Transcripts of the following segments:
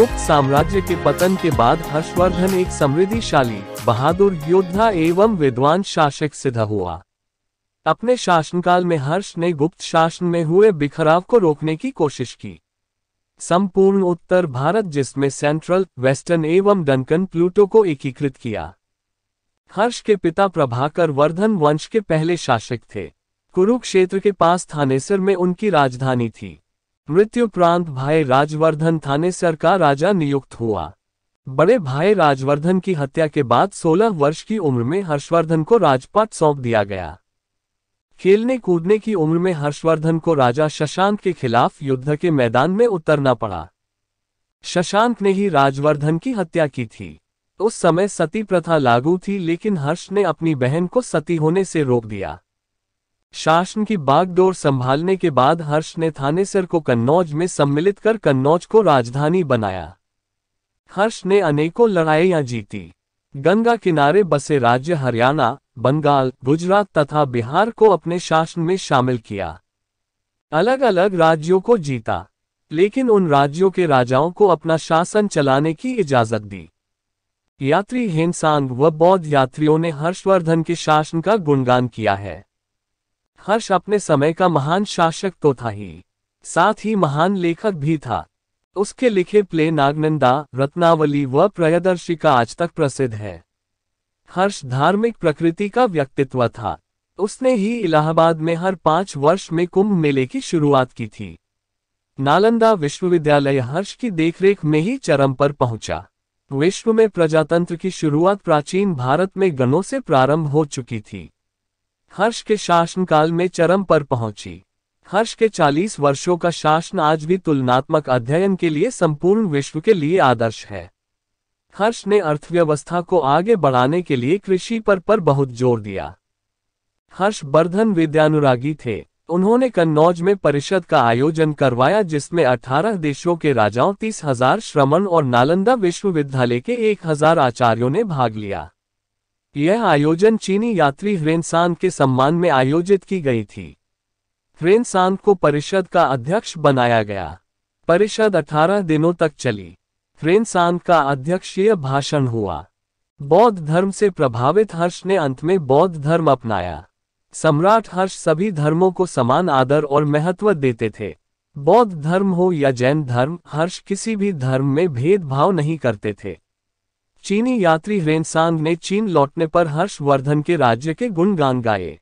गुप्त साम्राज्य के पतन के बाद हर्षवर्धन एक समृद्धिशाली बहादुर योद्धा एवं विद्वान शासक सिद्ध हुआ अपने शासनकाल में हर्ष ने गुप्त शासन में हुए बिखराव को रोकने की कोशिश की संपूर्ण उत्तर भारत जिसमें सेंट्रल वेस्टर्न एवं डनकन प्लूटो को एकीकृत किया हर्ष के पिता प्रभाकर वर्धन वंश के पहले शासक थे कुरुक्षेत्र के पास थानेसर में उनकी राजधानी थी मृत्युपरांत भाई राजवर्धन थानेसर का राजा नियुक्त हुआ बड़े भाई राजवर्धन की हत्या के बाद 16 वर्ष की उम्र में हर्षवर्धन को राजपाट सौंप दिया गया खेलने कूदने की उम्र में हर्षवर्धन को राजा शशांक के खिलाफ युद्ध के मैदान में उतरना पड़ा शशांक ने ही राजवर्धन की हत्या की थी उस समय सती प्रथा लागू थी लेकिन हर्ष ने अपनी बहन को सती होने से रोक दिया शासन की बागडोर संभालने के बाद हर्ष ने थानेसर को कन्नौज में सम्मिलित कर कन्नौज को राजधानी बनाया हर्ष ने अनेकों लड़ाइयां जीती गंगा किनारे बसे राज्य हरियाणा बंगाल गुजरात तथा बिहार को अपने शासन में शामिल किया अलग अलग राज्यों को जीता लेकिन उन राज्यों के राजाओं को अपना शासन चलाने की इजाजत दी यात्री हिंसांग व बौद्ध यात्रियों ने हर्षवर्धन के शासन का गुणगान किया है हर्ष अपने समय का महान शासक तो था ही साथ ही महान लेखक भी था उसके लिखे प्ले नागनंदा रत्नावली व प्रयदर्शिका आज तक प्रसिद्ध है हर्ष धार्मिक प्रकृति का व्यक्तित्व था उसने ही इलाहाबाद में हर पांच वर्ष में कुंभ मेले की शुरुआत की थी नालंदा विश्वविद्यालय हर्ष की देखरेख में ही चरम पर पहुंचा विश्व में प्रजातंत्र की शुरुआत प्राचीन भारत में गणों से प्रारंभ हो चुकी थी हर्ष के शासनकाल में चरम पर पहुंची हर्ष के 40 वर्षों का शासन आज भी तुलनात्मक अध्ययन के लिए संपूर्ण विश्व के लिए आदर्श है हर्ष ने अर्थव्यवस्था को आगे बढ़ाने के लिए कृषि पर पर बहुत जोर दिया हर्ष बर्धन विद्यानुरागी थे उन्होंने कन्नौज में परिषद का आयोजन करवाया जिसमें 18 देशों के राजाओं तीस हजार श्रमण और नालंदा विश्वविद्यालय के 1000 आचार्यों ने भाग लिया यह आयोजन चीनी यात्री ह्रेनसान के सम्मान में आयोजित की गई थी ह्रेनसान को परिषद का अध्यक्ष बनाया गया परिषद 18 दिनों तक चली ह्रेनसान का अध्यक्षीय भाषण हुआ बौद्ध धर्म से प्रभावित हर्ष ने अंत में बौद्ध धर्म अपनाया सम्राट हर्ष सभी धर्मों को समान आदर और महत्व देते थे बौद्ध धर्म हो या जैन धर्म हर्ष किसी भी धर्म में भेदभाव नहीं करते थे चीनी यात्री रेनसांग ने चीन लौटने पर हर्षवर्धन के राज्य के गुणगान गाए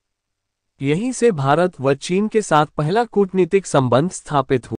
यहीं से भारत व चीन के साथ पहला कूटनीतिक संबंध स्थापित हुआ